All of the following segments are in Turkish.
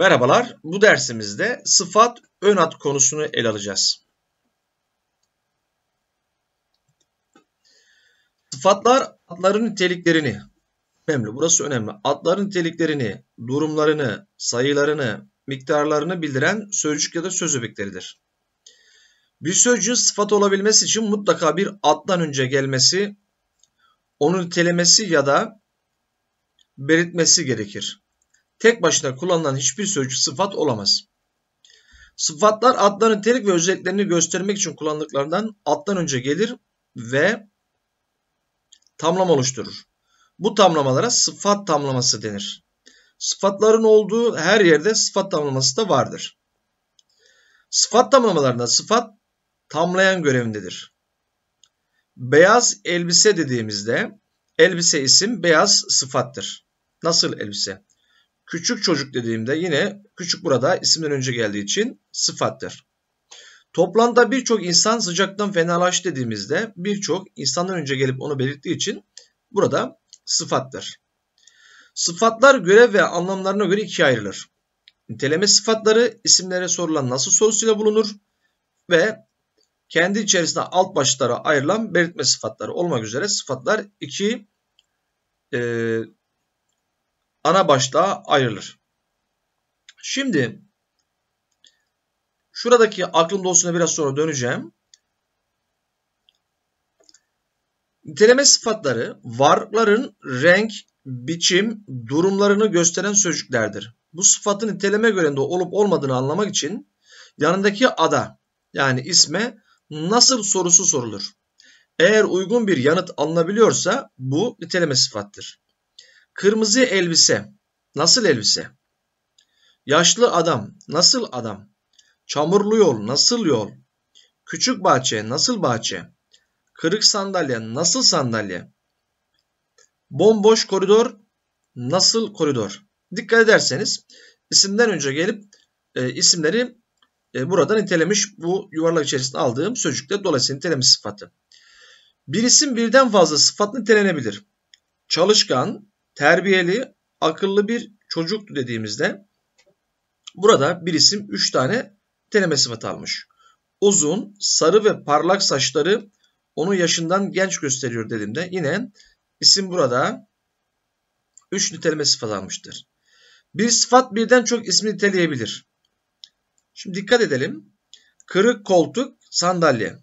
Merhabalar, bu dersimizde sıfat ön ad konusunu ele alacağız. Sıfatlar adların niteliklerini, önemli burası önemli, adların niteliklerini, durumlarını, sayılarını, miktarlarını bildiren sözcük ya da söz öbekleridir. Bir sözcüğün sıfat olabilmesi için mutlaka bir addan önce gelmesi, onu nitelemesi ya da belirtmesi gerekir tek başına kullanılan hiçbir sözcü sıfat olamaz. Sıfatlar adların nitelik ve özelliklerini göstermek için kullandıklarından addan önce gelir ve tamlama oluşturur. Bu tamlamalara sıfat tamlaması denir. Sıfatların olduğu her yerde sıfat tamlaması da vardır. Sıfat tamlamalarında sıfat tamlayan görevindedir. Beyaz elbise dediğimizde elbise isim beyaz sıfattır. Nasıl elbise? Küçük çocuk dediğimde yine küçük burada isimden önce geldiği için sıfattır. Toplamda birçok insan sıcaktan fenalaştı dediğimizde birçok insandan önce gelip onu belirttiği için burada sıfattır. Sıfatlar görev ve anlamlarına göre ikiye ayrılır. Niteleme sıfatları isimlere sorulan nasıl sorusuyla bulunur ve kendi içerisinde alt başlara ayrılan belirtme sıfatları olmak üzere sıfatlar iki e, ana başlığa ayrılır. Şimdi şuradaki aklım dolusuna biraz sonra döneceğim. Niteleme sıfatları varlıkların renk, biçim, durumlarını gösteren sözcüklerdir. Bu sıfatın niteleme görevinde olup olmadığını anlamak için yanındaki ada yani isme nasıl sorusu sorulur. Eğer uygun bir yanıt alınabiliyorsa bu niteleme sıfattır. Kırmızı elbise. Nasıl elbise? Yaşlı adam. Nasıl adam? Çamurlu yol. Nasıl yol? Küçük bahçe. Nasıl bahçe? Kırık sandalye. Nasıl sandalye? Bomboş koridor. Nasıl koridor? Dikkat ederseniz isimden önce gelip e, isimleri e, burada nitelemiş bu yuvarlak içerisinde aldığım sözcükte dolayısıyla nitelemiş sıfatı. Bir isim birden fazla sıfat nitelenebilir. Çalışkan, terbiyeli, akıllı bir çocuktu dediğimizde burada bir isim 3 tane deneme sıfatı almış. Uzun, sarı ve parlak saçları onu yaşından genç gösteriyor dediğimde yine isim burada 3 niteleme sıfat almıştır. Bir sıfat birden çok ismi niteleyebilir. Şimdi dikkat edelim. Kırık koltuk, sandalye.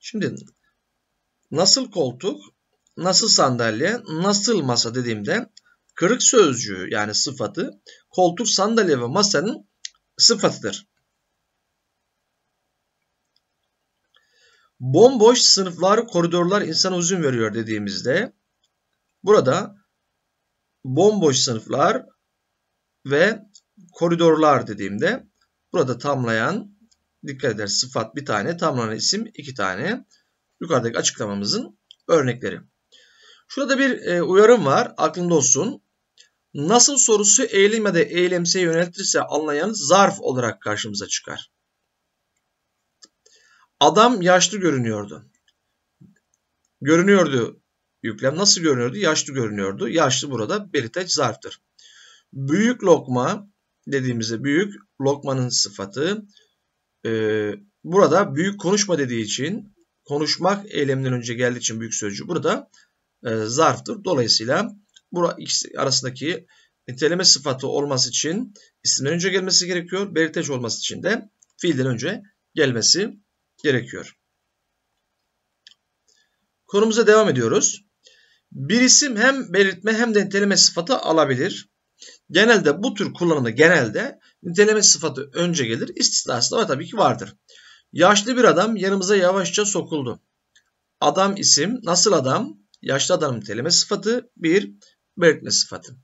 Şimdi nasıl koltuk? nasıl sandalye, nasıl masa dediğimde kırık sözcüğü yani sıfatı koltuk, sandalye ve masanın sıfatıdır. Bomboş sınıflar, koridorlar insana uzun veriyor dediğimizde burada bomboş sınıflar ve koridorlar dediğimde burada tamlayan dikkat eder sıfat bir tane, tamlanan isim iki tane. Yukarıdaki açıklamamızın örnekleri. Şurada bir e, uyarım var. Aklında olsun. Nasıl sorusu eğilim ya da eylemse yöneltirse anlayan zarf olarak karşımıza çıkar. Adam yaşlı görünüyordu. Görünüyordu yüklem. Nasıl görünüyordu? Yaşlı görünüyordu. Yaşlı burada belirteç zarftır. Büyük lokma dediğimizde büyük lokmanın sıfatı. Ee, burada büyük konuşma dediği için konuşmak eyleminden önce geldiği için büyük sözcü Burada e, zarftır. Dolayısıyla bu ikisi arasındaki niteleme sıfatı olması için isimden önce gelmesi gerekiyor. Belirteç olması için de fiilden önce gelmesi gerekiyor. Konumuza devam ediyoruz. Bir isim hem belirtme hem de niteleme sıfatı alabilir. Genelde bu tür kullanımda genelde niteleme sıfatı önce gelir. İstisnası da tabii ki vardır. Yaşlı bir adam yanımıza yavaşça sokuldu. Adam isim, nasıl adam? yaşlı adam niteleme sıfatı, bir belirtme sıfatı.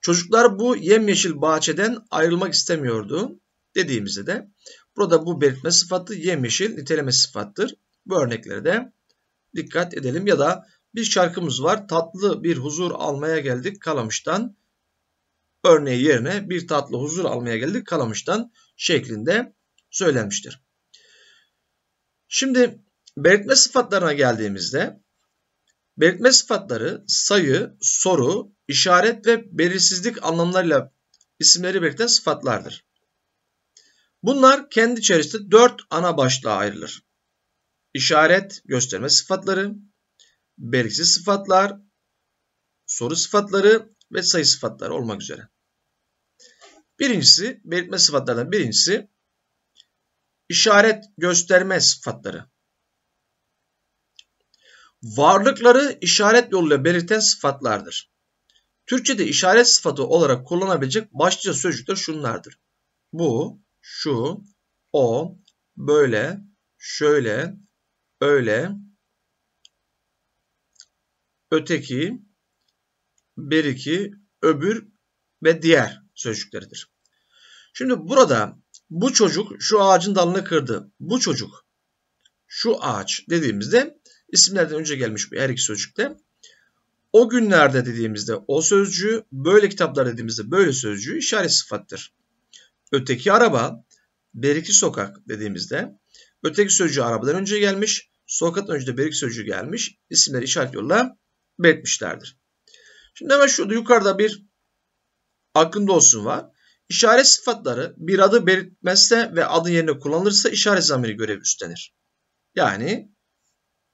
Çocuklar bu yemyeşil bahçeden ayrılmak istemiyordu dediğimizde de burada bu belirtme sıfatı yemyeşil niteleme sıfattır. Bu örneklere de dikkat edelim ya da bir şarkımız var tatlı bir huzur almaya geldik Kalamış'tan örneği yerine bir tatlı huzur almaya geldik Kalamış'tan şeklinde söylenmiştir. Şimdi belirtme sıfatlarına geldiğimizde Belirtme sıfatları sayı, soru, işaret ve belirsizlik anlamlarıyla isimleri belirten sıfatlardır. Bunlar kendi içerisinde dört ana başlığa ayrılır. İşaret, gösterme sıfatları, belirsiz sıfatlar, soru sıfatları ve sayı sıfatları olmak üzere. Birincisi, belirtme sıfatlardan birincisi işaret gösterme sıfatları varlıkları işaret yoluyla belirten sıfatlardır. Türkçe'de işaret sıfatı olarak kullanabilecek başlıca sözcükler şunlardır. Bu, şu, o, böyle, şöyle, öyle, öteki, beriki, öbür ve diğer sözcükleridir. Şimdi burada bu çocuk şu ağacın dalını kırdı. Bu çocuk şu ağaç dediğimizde isimlerden önce gelmiş bu her iki sözcükte. O günlerde dediğimizde o sözcüğü, böyle kitaplar dediğimizde böyle sözcüğü işaret sıfattır. Öteki araba, beriki sokak dediğimizde öteki sözcüğü arabadan önce gelmiş, sokaktan önce de beriki sözcüğü gelmiş. isimleri işaret yolla belirtmişlerdir. Şimdi hemen şurada yukarıda bir aklında olsun var. İşaret sıfatları bir adı belirtmezse ve adın yerine kullanılırsa işaret zamiri görev üstlenir. Yani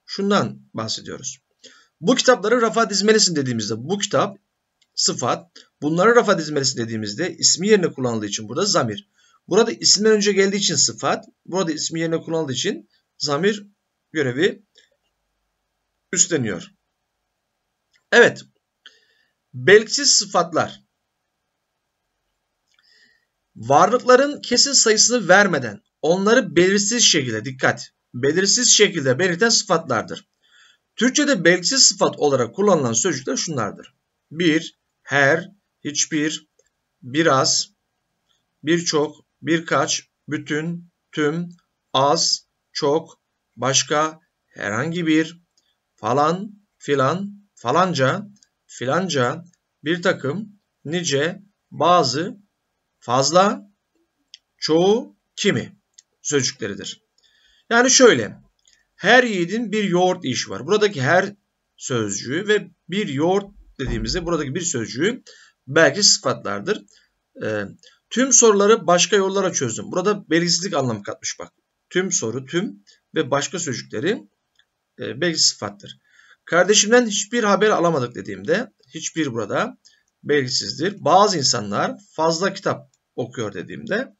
Şundan bahsediyoruz. Bu kitapları rafa dizmelisin dediğimizde bu kitap sıfat, bunları rafa dizmelisin dediğimizde ismi yerine kullanıldığı için burada zamir. Burada isimden önce geldiği için sıfat, burada ismi yerine kullanıldığı için zamir görevi üstleniyor. Evet, belirsiz sıfatlar varlıkların kesin sayısını vermeden onları belirsiz şekilde dikkat belirsiz şekilde belirten sıfatlardır. Türkçe'de belirsiz sıfat olarak kullanılan sözcükler şunlardır. Bir, her, hiçbir, biraz, birçok, birkaç, bütün, tüm, az, çok, başka, herhangi bir, falan, filan, falanca, filanca, bir takım, nice, bazı, fazla, çoğu, kimi sözcükleridir. Yani şöyle. Her yiğidin bir yoğurt işi var. Buradaki her sözcüğü ve bir yoğurt dediğimizde buradaki bir sözcüğü belki sıfatlardır. E, tüm soruları başka yollara çözdüm. Burada belirsizlik anlamı katmış bak. Tüm soru, tüm ve başka sözcükleri e, belki sıfattır. Kardeşimden hiçbir haber alamadık dediğimde hiçbir burada belgisizdir. Bazı insanlar fazla kitap okuyor dediğimde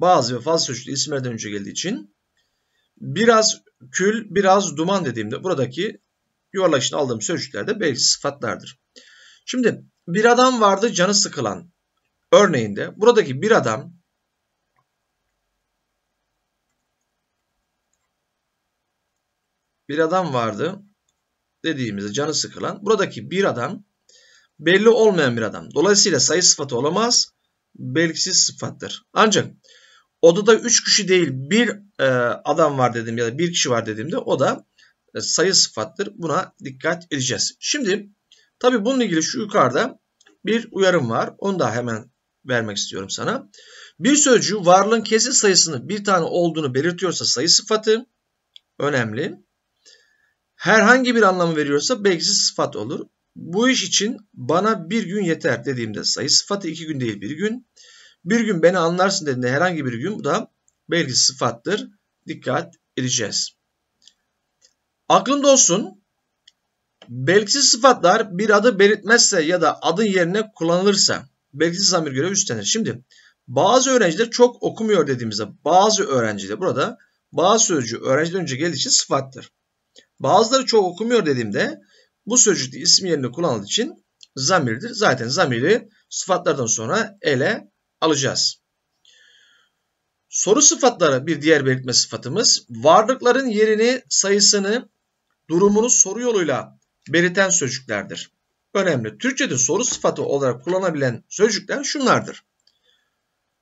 bazı ve fazla sözcükte isimlerden önce geldiği için Biraz kül, biraz duman dediğimde buradaki yuvarlak için aldığım sözcükler de belirli sıfatlardır. Şimdi bir adam vardı canı sıkılan örneğinde buradaki bir adam bir adam vardı dediğimizde canı sıkılan buradaki bir adam belli olmayan bir adam. Dolayısıyla sayı sıfatı olamaz. Belirsiz sıfattır. Ancak odada 3 kişi değil bir e, adam var dedim ya da bir kişi var dediğimde o da e, sayı sıfattır. Buna dikkat edeceğiz. Şimdi tabi bununla ilgili şu yukarıda bir uyarım var. Onu da hemen vermek istiyorum sana. Bir sözcüğü varlığın kesin sayısını bir tane olduğunu belirtiyorsa sayı sıfatı önemli. Herhangi bir anlamı veriyorsa belgisiz sıfat olur. Bu iş için bana bir gün yeter dediğimde sayı sıfatı iki gün değil bir gün. Bir gün beni anlarsın dediğinde herhangi bir gün bu da belki sıfattır. Dikkat edeceğiz. Aklında olsun belki sıfatlar bir adı belirtmezse ya da adın yerine kullanılırsa belki zamir görevi üstlenir. Şimdi bazı öğrenciler çok okumuyor dediğimizde bazı öğrenciler burada bazı sözcüğü öğrenciden önce geldiği için sıfattır. Bazıları çok okumuyor dediğimde bu sözcükte isim yerine kullanıldığı için zamirdir. Zaten zamiri sıfatlardan sonra ele alacağız. Soru sıfatları bir diğer belirtme sıfatımız. Varlıkların yerini, sayısını, durumunu soru yoluyla belirten sözcüklerdir. Önemli. Türkçe'de soru sıfatı olarak kullanabilen sözcükler şunlardır.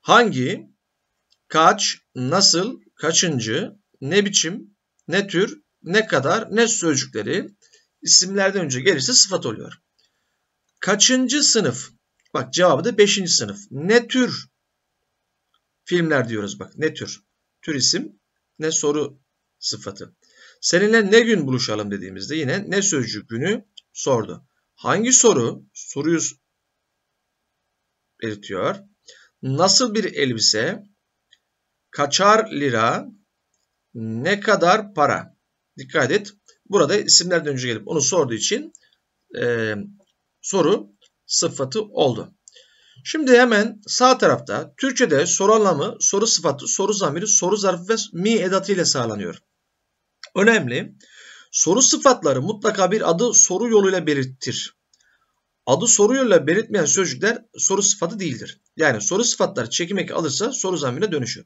Hangi, kaç, nasıl, kaçıncı, ne biçim, ne tür, ne kadar, ne sözcükleri isimlerden önce gelirse sıfat oluyor. Kaçıncı sınıf Bak cevabı da 5. sınıf. Ne tür filmler diyoruz bak. Ne tür? Tür isim ne soru sıfatı. Seninle ne gün buluşalım dediğimizde yine ne sözcük günü sordu. Hangi soru? Soruyu belirtiyor. Nasıl bir elbise? Kaçar lira? Ne kadar para? Dikkat et. Burada isimlerden önce gelip onu sorduğu için e, soru sıfatı oldu. Şimdi hemen sağ tarafta Türkçe'de soru anlamı, soru sıfatı, soru zamiri, soru zarfı ve mi edatı ile sağlanıyor. Önemli. Soru sıfatları mutlaka bir adı soru yoluyla belirtir. Adı soru yoluyla belirtmeyen sözcükler soru sıfatı değildir. Yani soru sıfatları çekim eki alırsa soru zamirine dönüşür.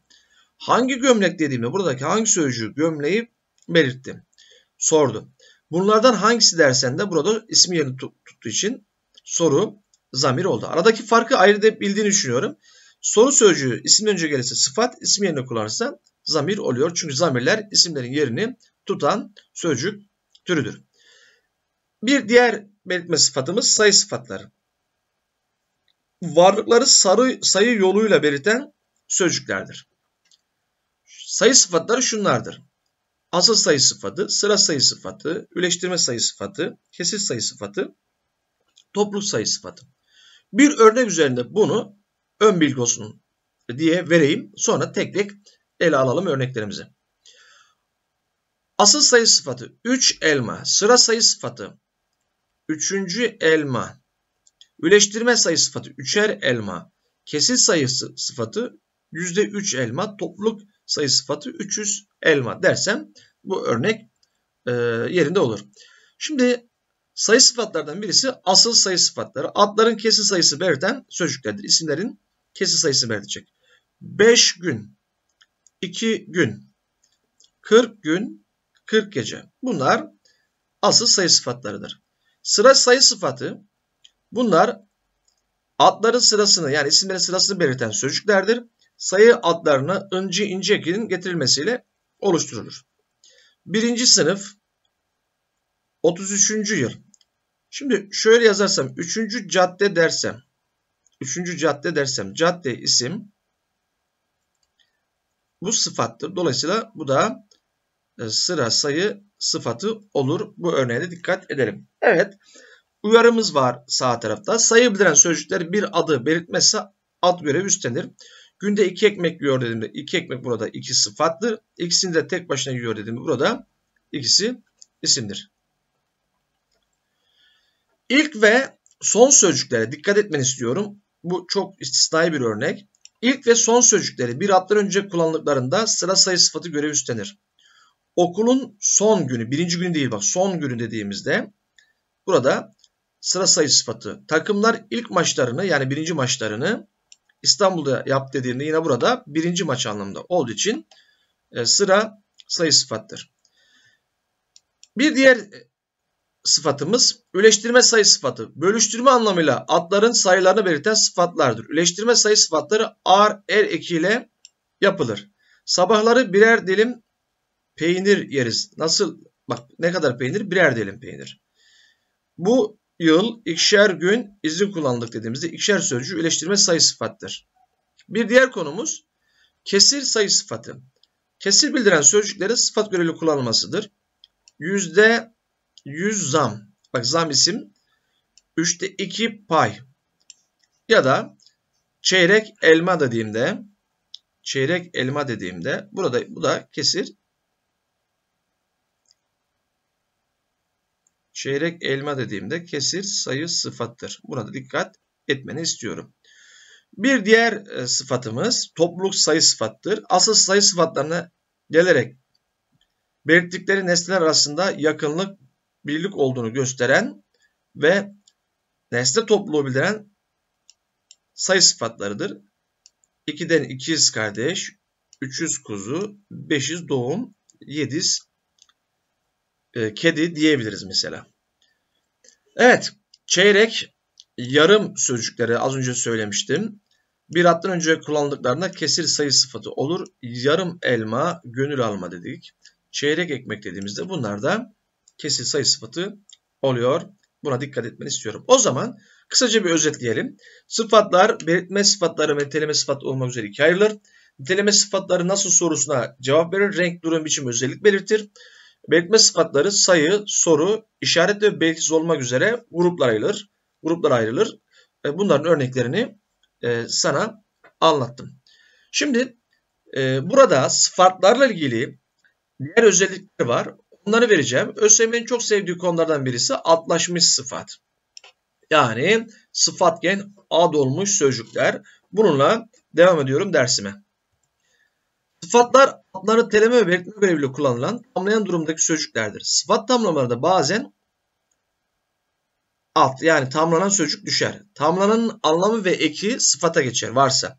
Hangi gömlek dediğimde buradaki hangi sözcüğü gömleği belirttim. Sordu. Bunlardan hangisi dersen de burada ismi yerini tuttuğu için soru zamir oldu. Aradaki farkı ayırt edebildiğini düşünüyorum. Soru sözcüğü isimden önce gelirse sıfat, isim yerine kullanırsa zamir oluyor. Çünkü zamirler isimlerin yerini tutan sözcük türüdür. Bir diğer belirtme sıfatımız sayı sıfatları. Varlıkları sarı, sayı yoluyla belirten sözcüklerdir. Sayı sıfatları şunlardır. Asıl sayı sıfatı, sıra sayı sıfatı, üleştirme sayı sıfatı, kesit sayı sıfatı, toplu sayı sıfatı. Bir örnek üzerinde bunu ön bilgi olsun diye vereyim. Sonra tek tek ele alalım örneklerimizi. Asıl sayı sıfatı 3 elma. Sıra sayı sıfatı 3. elma. Üleştirme sayı sıfatı 3'er elma. Kesil sayısı sıfatı %3 elma. Topluluk sayı sıfatı 300 elma dersem bu örnek e, yerinde olur. Şimdi Sayı sıfatlardan birisi asıl sayı sıfatları. Adların kesi sayısı belirten sözcüklerdir. İsimlerin kesi sayısı belirtecek. 5 gün, 2 gün, 40 gün, 40 gece. Bunlar asıl sayı sıfatlarıdır. Sıra sayı sıfatı bunlar adların sırasını yani isimlerin sırasını belirten sözcüklerdir. Sayı adlarını inci ince ekinin getirilmesiyle oluşturulur. Birinci sınıf 33. yıl Şimdi şöyle yazarsam üçüncü cadde dersem üçüncü cadde dersem cadde isim bu sıfattır. Dolayısıyla bu da e, sıra sayı sıfatı olur. Bu örneğe de dikkat edelim. Evet uyarımız var sağ tarafta. Sayı bildiren sözcükler bir adı belirtmezse ad görevi üstlenir. Günde iki ekmek yiyor dediğimde iki ekmek burada iki sıfattır. İkisini de tek başına yiyor dediğimde burada ikisi isimdir. İlk ve son sözcüklere dikkat etmeni istiyorum. Bu çok istisnai bir örnek. İlk ve son sözcükleri bir addan önce kullandıklarında sıra sayı sıfatı görev üstlenir. Okulun son günü, birinci günü değil bak son günü dediğimizde burada sıra sayı sıfatı. Takımlar ilk maçlarını yani birinci maçlarını İstanbul'da yap dediğinde yine burada birinci maç anlamında olduğu için e, sıra sayı sıfattır. Bir diğer sıfatımız üleştirme sayı sıfatı. Bölüştürme anlamıyla atların sayılarını belirten sıfatlardır. Üleştirme sayı sıfatları ar, er ekiyle yapılır. Sabahları birer dilim peynir yeriz. Nasıl? Bak ne kadar peynir? Birer dilim peynir. Bu yıl, ikişer gün izin kullandık dediğimizde ikişer sözcüğü üleştirme sayı sıfattır. Bir diğer konumuz kesir sayı sıfatı. Kesir bildiren sözcüklerin sıfat göreli kullanılmasıdır. Yüzde 100 zam. Bak zam isim 3'te 2 pay. Ya da çeyrek elma dediğimde çeyrek elma dediğimde burada bu da kesir. Çeyrek elma dediğimde kesir sayı sıfattır. Burada dikkat etmeni istiyorum. Bir diğer e, sıfatımız topluluk sayı sıfattır. Asıl sayı sıfatlarına gelerek belirttikleri nesneler arasında yakınlık birlik olduğunu gösteren ve nesne topluluğu bildiren sayı sıfatlarıdır. 2'den 200 kardeş, 300 kuzu, 500 doğum, 700 e, kedi diyebiliriz mesela. Evet, çeyrek yarım sözcükleri az önce söylemiştim. Bir hattan önce kullandıklarında kesir sayı sıfatı olur. Yarım elma, gönül alma dedik. Çeyrek ekmek dediğimizde bunlar da kesil sayı sıfatı oluyor. Buna dikkat etmeni istiyorum. O zaman kısaca bir özetleyelim. Sıfatlar belirtme sıfatları ve niteleme sıfat olmak üzere ikiye ayrılır. Niteleme sıfatları nasıl sorusuna cevap verir, renk, durum, biçim, özellik belirtir. Belirtme sıfatları sayı, soru, işaret ve belirtisiz olmak üzere gruplar ayrılır. Gruplar ayrılır. E, bunların örneklerini e, sana anlattım. Şimdi e, burada sıfatlarla ilgili diğer özellikler var. Bunları vereceğim. ÖSYM'nin çok sevdiği konulardan birisi atlaşmış sıfat. Yani sıfat gen ad olmuş sözcükler. Bununla devam ediyorum dersime. Sıfatlar adları teleme ve belirtme göreviyle kullanılan tamlayan durumdaki sözcüklerdir. Sıfat tamlamaları bazen alt yani tamlanan sözcük düşer. Tamlananın anlamı ve eki sıfata geçer varsa.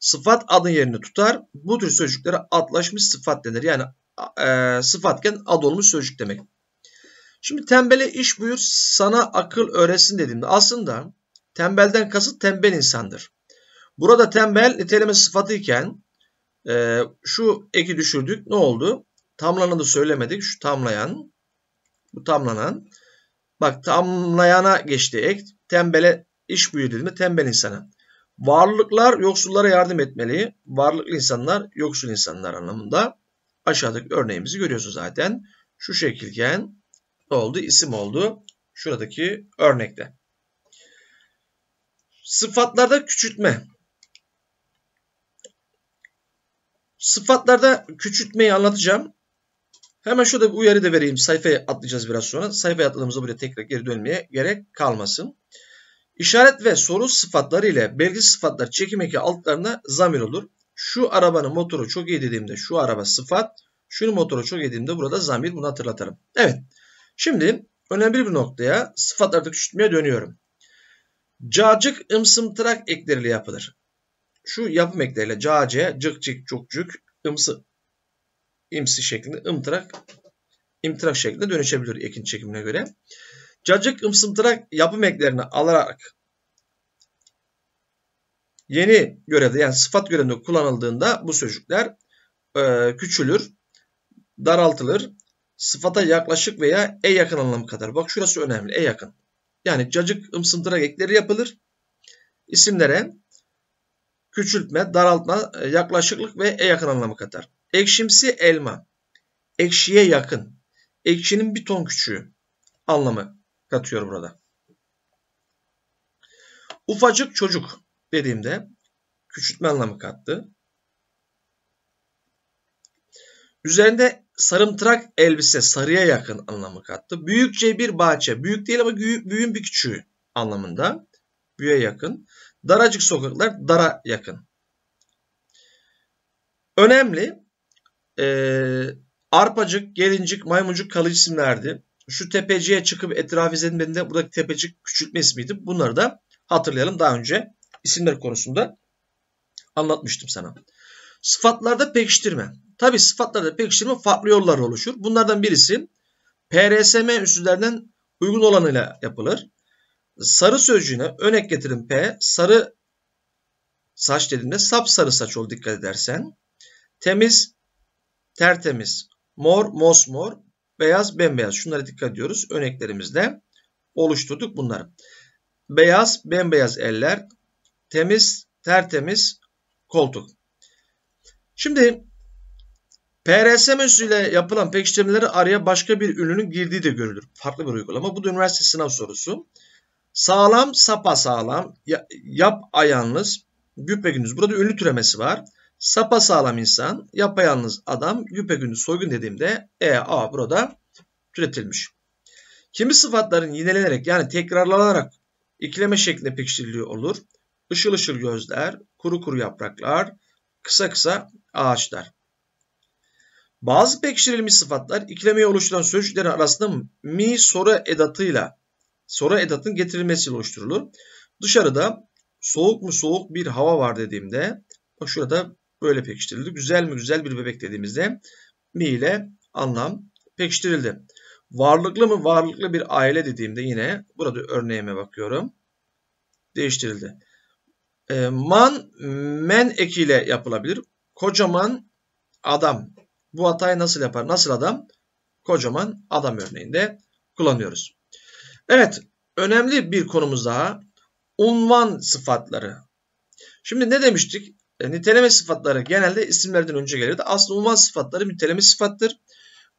Sıfat adın yerini tutar. Bu tür sözcüklere atlaşmış sıfat denir. Yani e, sıfatken ad olmuş sözcük demek. Şimdi tembele iş buyur sana akıl öğretsin dediğimde aslında tembelden kasıt tembel insandır. Burada tembel niteleme sıfatı iken e, şu eki düşürdük ne oldu? Tamlananı da söylemedik. Şu tamlayan bu tamlanan bak tamlayana geçti ek tembele iş buyur dediğimde tembel insana. Varlıklar yoksullara yardım etmeli. Varlıklı insanlar yoksul insanlar anlamında. Aşağıdaki örneğimizi görüyorsunuz zaten. Şu şekilken ne oldu? İsim oldu. Şuradaki örnekte. Sıfatlarda küçültme. Sıfatlarda küçültmeyi anlatacağım. Hemen şurada bir uyarı da vereyim. Sayfaya atlayacağız biraz sonra. Sayfaya atladığımızda buraya tekrar geri dönmeye gerek kalmasın. İşaret ve soru sıfatları ile belge sıfatlar çekim eki altlarına zamir olur. Şu arabanın motoru çok iyi dediğimde şu araba sıfat. Şunun motoru çok iyi dediğimde burada zamir bunu hatırlatalım. Evet. Şimdi önemli bir noktaya sıfatları küçültmeye dönüyorum. Cacık ımsımtırak ekleriyle yapılır. Şu yapım ekleriyle cace, cık cık cuk cük, ımsı, imsi şeklinde ımtırak, imtırak şeklinde dönüşebilir ekin çekimine göre. Cacık ımsımtırak yapım eklerini alarak yeni görevde yani sıfat görevinde kullanıldığında bu sözcükler e, küçülür, daraltılır. Sıfata yaklaşık veya e yakın anlamı kadar. Bak şurası önemli. E yakın. Yani cacık ımsındırak ekleri yapılır. İsimlere küçültme, daraltma, e, yaklaşıklık ve e yakın anlamı kadar. Ekşimsi elma. Ekşiye yakın. Ekşinin bir ton küçüğü anlamı katıyor burada. Ufacık çocuk dediğimde küçültme anlamı kattı. Üzerinde sarımtırak elbise sarıya yakın anlamı kattı. Büyükçe bir bahçe. Büyük değil ama büyüğün bir küçüğü anlamında. Büyüğe yakın. Daracık sokaklar dara yakın. Önemli. Ee, arpacık, gelincik, maymuncuk kalıcı isimlerdi. Şu tepeciye çıkıp etrafı izlediğimde buradaki tepecik küçültme ismiydi. Bunları da hatırlayalım daha önce isimler konusunda anlatmıştım sana. Sıfatlarda pekiştirme. Tabi sıfatlarda pekiştirme farklı yollar oluşur. Bunlardan birisi PRSM üssülerden uygun olanıyla yapılır. Sarı sözcüğüne örnek getirin P. Sarı saç dediğimde sap sarı saç ol dikkat edersen. Temiz, tertemiz. Mor, mos mor, Beyaz, bembeyaz. Şunlara dikkat ediyoruz. Örneklerimizde oluşturduk bunları. Beyaz, bembeyaz eller temiz, tertemiz koltuk. Şimdi PRSM usulüyle yapılan pekiştirmeleri araya başka bir ünlünün girdiği de görülür. Farklı bir uygulama. Bu da üniversite sınav sorusu. Sağlam, sapa sağlam, yap ayağınız, güpegündüz. Burada ünlü türemesi var. Sapa sağlam insan, yapayalnız adam, güpegündüz soygun dediğimde e, a burada türetilmiş. Kimi sıfatların yinelenerek yani tekrarlanarak ikileme şeklinde pekiştiriliyor olur ışıl ışıl gözler, kuru kuru yapraklar, kısa kısa ağaçlar. Bazı pekiştirilmiş sıfatlar ikilemeyi oluşturan sözcüklerin arasında mi soru edatıyla soru edatının getirilmesiyle oluşturulur. Dışarıda soğuk mu soğuk bir hava var dediğimde bak şurada böyle pekiştirildi. Güzel mi güzel bir bebek dediğimizde mi ile anlam pekiştirildi. Varlıklı mı varlıklı bir aile dediğimde yine burada örneğime bakıyorum. Değiştirildi. Ee, man men ekiyle yapılabilir. Kocaman adam. Bu hatayı nasıl yapar? Nasıl adam? Kocaman adam örneğinde kullanıyoruz. Evet, önemli bir konumuz daha. Unvan sıfatları. Şimdi ne demiştik? E, niteleme sıfatları genelde isimlerden önce gelirdi. Aslında unvan sıfatları niteleme sıfattır.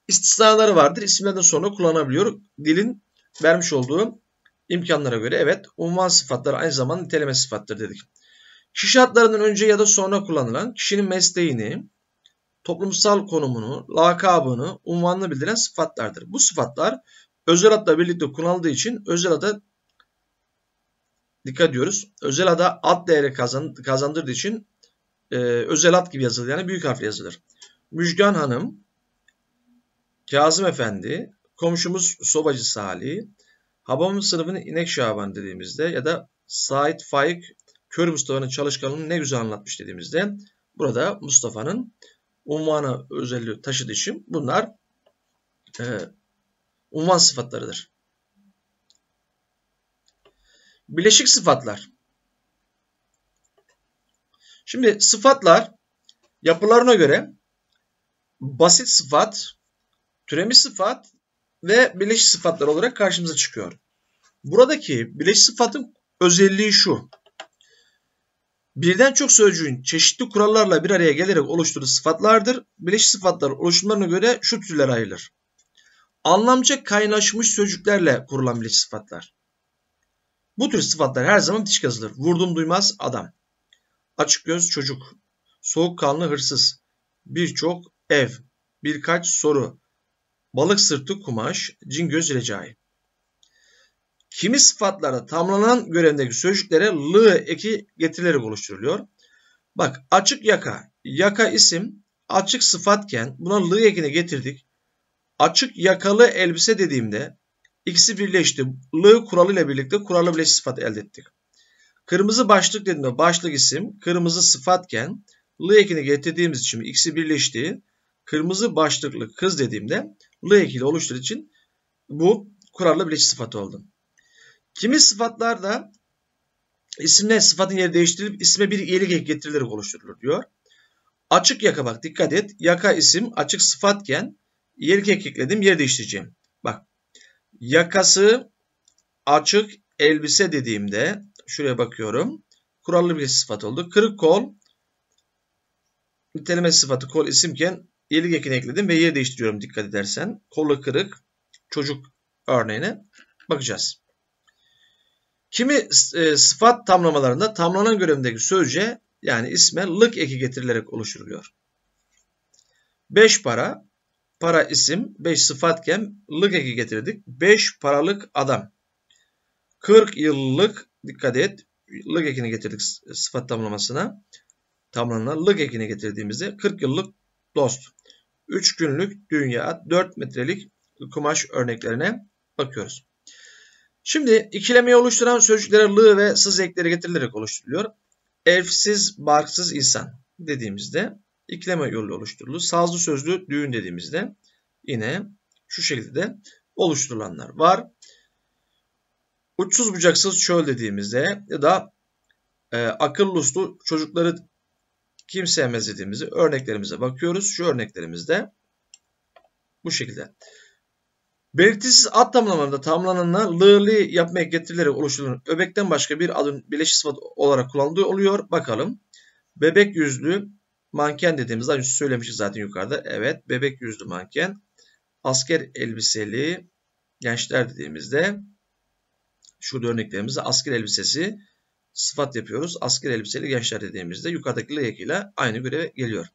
İstisnaları vardır. İsimlerden sonra kullanabiliyor. Dilin vermiş olduğu imkanlara göre evet unvan sıfatları aynı zamanda niteleme sıfattır dedik. Kişi adlarından önce ya da sonra kullanılan kişinin mesleğini, toplumsal konumunu, lakabını, unvanını bildiren sıfatlardır. Bu sıfatlar özel adla birlikte kullanıldığı için özel ada dikkat ediyoruz. Özel ada ad değeri kazandırdığı için e, özel ad gibi yazılır. Yani büyük harfle yazılır. Müjgan Hanım, Kazım Efendi, komşumuz Sobacı Salih, Habamın sınıfının İnek Şaban dediğimizde ya da Said Faik Kör Mustafa'nın çalışkanlığını ne güzel anlatmış dediğimizde burada Mustafa'nın unvanı özelliği taşıdığı için bunlar e, unvan sıfatlarıdır. Bileşik sıfatlar. Şimdi sıfatlar yapılarına göre basit sıfat, türemi sıfat ve bileşik sıfatlar olarak karşımıza çıkıyor. Buradaki bileşik sıfatın özelliği şu birden çok sözcüğün çeşitli kurallarla bir araya gelerek oluşturduğu sıfatlardır. Birleşik sıfatlar oluşumlarına göre şu türler ayrılır. Anlamca kaynaşmış sözcüklerle kurulan birleşik sıfatlar. Bu tür sıfatlar her zaman bitiş kazılır. Vurdum duymaz adam. Açık göz çocuk. Soğukkanlı hırsız. Birçok ev. Birkaç soru. Balık sırtı kumaş. Cin göz recai kimi sıfatlarda tamlanan görevdeki sözcüklere lı eki getirileri oluşturuluyor. Bak açık yaka, yaka isim, açık sıfatken buna lı ekini getirdik. Açık yakalı elbise dediğimde ikisi birleşti. Lı kuralı ile birlikte kurallı birleşik sıfat elde ettik. Kırmızı başlık dediğimde başlık isim, kırmızı sıfatken lı ekini getirdiğimiz için ikisi birleşti. Kırmızı başlıklı kız dediğimde lı ekiyle oluşturduğu için bu kurallı birleşik sıfat oldu. Kimi sıfatlar da isimle sıfatın yeri değiştirilip isme bir iyilik getirilerek oluşturulur diyor. Açık yaka bak dikkat et. Yaka isim açık sıfatken iyilik ekledim yer değiştireceğim. Bak yakası açık elbise dediğimde şuraya bakıyorum. Kurallı bir sıfat oldu. Kırık kol niteleme sıfatı kol isimken iyilik ekini ekledim ve yer değiştiriyorum dikkat edersen. Kolu kırık çocuk örneğine bakacağız. Kimi e, sıfat tamlamalarında tamlanan görevindeki sözce yani isme lık eki getirilerek oluşturuluyor. Beş para, para isim, beş sıfatken lık eki getirdik. Beş paralık adam. Kırk yıllık, dikkat et, lık ekini getirdik e, sıfat tamlamasına. Tamlanana lık ekini getirdiğimizde Kırk yıllık dost. Üç günlük dünya, Dört metrelik kumaş örneklerine bakıyoruz. Şimdi ikilemeyi oluşturan sözcüklere lı ve sız ekleri getirilerek oluşturuluyor. Elfsiz, barksız insan dediğimizde ikleme yolu oluşturulur. Sazlı sözlü düğün dediğimizde yine şu şekilde oluşturulanlar var. Uçsuz bucaksız çöl dediğimizde ya da e, akıllı uslu çocukları kim sevmez dediğimizde örneklerimize bakıyoruz. Şu örneklerimizde bu şekilde. Belirtisiz ad tamlamalarında tamlananla lı-li yapmaya getirilerek oluşturulan öbekten başka bir adın birleşik sıfat olarak kullanıldığı oluyor. Bakalım. Bebek yüzlü manken dediğimiz daha önce söylemiştik zaten yukarıda. Evet bebek yüzlü manken. Asker elbiseli gençler dediğimizde şu örneklerimizde asker elbisesi sıfat yapıyoruz. Asker elbiseli gençler dediğimizde yukarıdaki layık ile aynı göreve geliyor.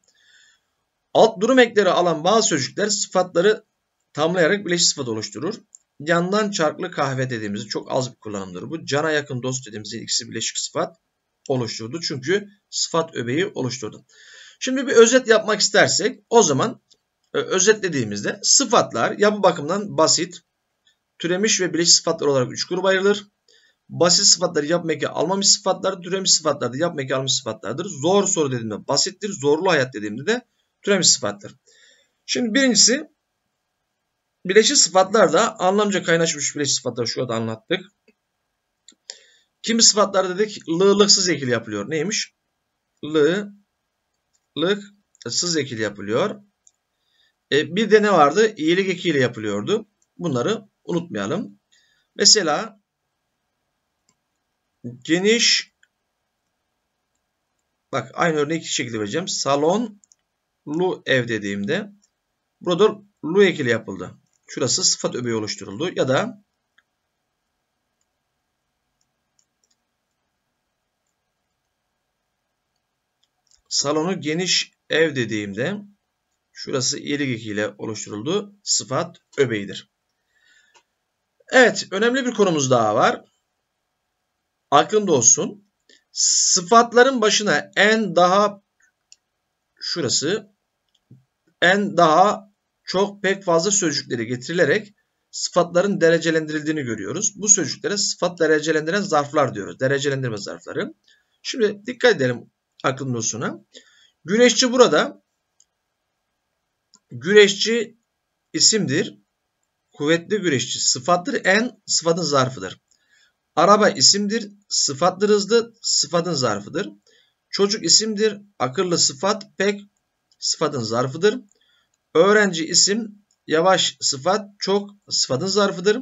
Alt durum ekleri alan bazı sözcükler sıfatları tamlayarak bileşik sıfat oluşturur. Yandan çarklı kahve dediğimiz çok az bir kullanımdır. Bu cana yakın dost dediğimiz ikisi bileşik sıfat oluşturdu. Çünkü sıfat öbeği oluşturdu. Şimdi bir özet yapmak istersek o zaman e, özetlediğimizde sıfatlar yapı bakımından basit, türemiş ve bileşik sıfatlar olarak üç gruba ayrılır. Basit sıfatları yap almamış sıfatlar, türemiş sıfatlar da almış sıfatlardır. Zor soru dediğimde basittir, zorlu hayat dediğimde de türemiş sıfattır. Şimdi birincisi Bileşik sıfatlar da anlamca kaynaşmış bileşik sıfatlar şu anda anlattık. Kimi sıfatlar dedik lığlıksız ekil yapılıyor. Neymiş? Lığlıksız ekil yapılıyor. E, bir de ne vardı? İyilik ekiyle yapılıyordu. Bunları unutmayalım. Mesela geniş bak aynı örneği iki şekilde vereceğim. Salon lu ev dediğimde burada lu ekili yapıldı. Şurası sıfat öbeği oluşturuldu. Ya da salonu geniş ev dediğimde şurası iyilik ile oluşturuldu. Sıfat öbeğidir. Evet önemli bir konumuz daha var. Aklında olsun. Sıfatların başına en daha şurası en daha çok pek fazla sözcükleri getirilerek sıfatların derecelendirildiğini görüyoruz. Bu sözcüklere sıfat derecelendiren zarflar diyoruz. Derecelendirme zarfları. Şimdi dikkat edelim aklın olsuna. Güreşçi burada güreşçi isimdir. Kuvvetli güreşçi sıfattır. En sıfatın zarfıdır. Araba isimdir. Sıfattır hızlı. Sıfatın zarfıdır. Çocuk isimdir. Akıllı sıfat pek sıfatın zarfıdır. Öğrenci isim, yavaş sıfat, çok sıfatın zarfıdır.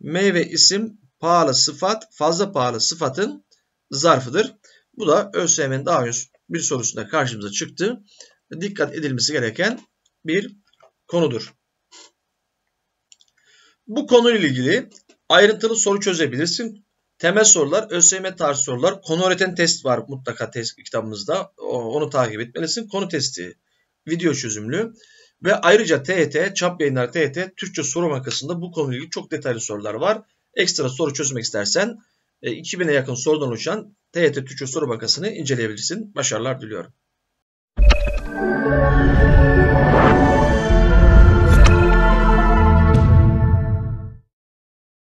Meyve isim, pahalı sıfat, fazla pahalı sıfatın zarfıdır. Bu da ÖSYM'nin daha önce bir sorusunda karşımıza çıktı. Dikkat edilmesi gereken bir konudur. Bu konuyla ilgili ayrıntılı soru çözebilirsin. Temel sorular, ÖSYM tarzı sorular, konu öğreten test var mutlaka test kitabımızda. Onu takip etmelisin. Konu testi, video çözümlü. Ve ayrıca TET, Çap Yayınlar TET, Türkçe soru makasında bu konuyla ilgili çok detaylı sorular var. Ekstra soru çözmek istersen 2000'e yakın sorudan oluşan TET Türkçe soru makasını inceleyebilirsin. Başarılar diliyorum.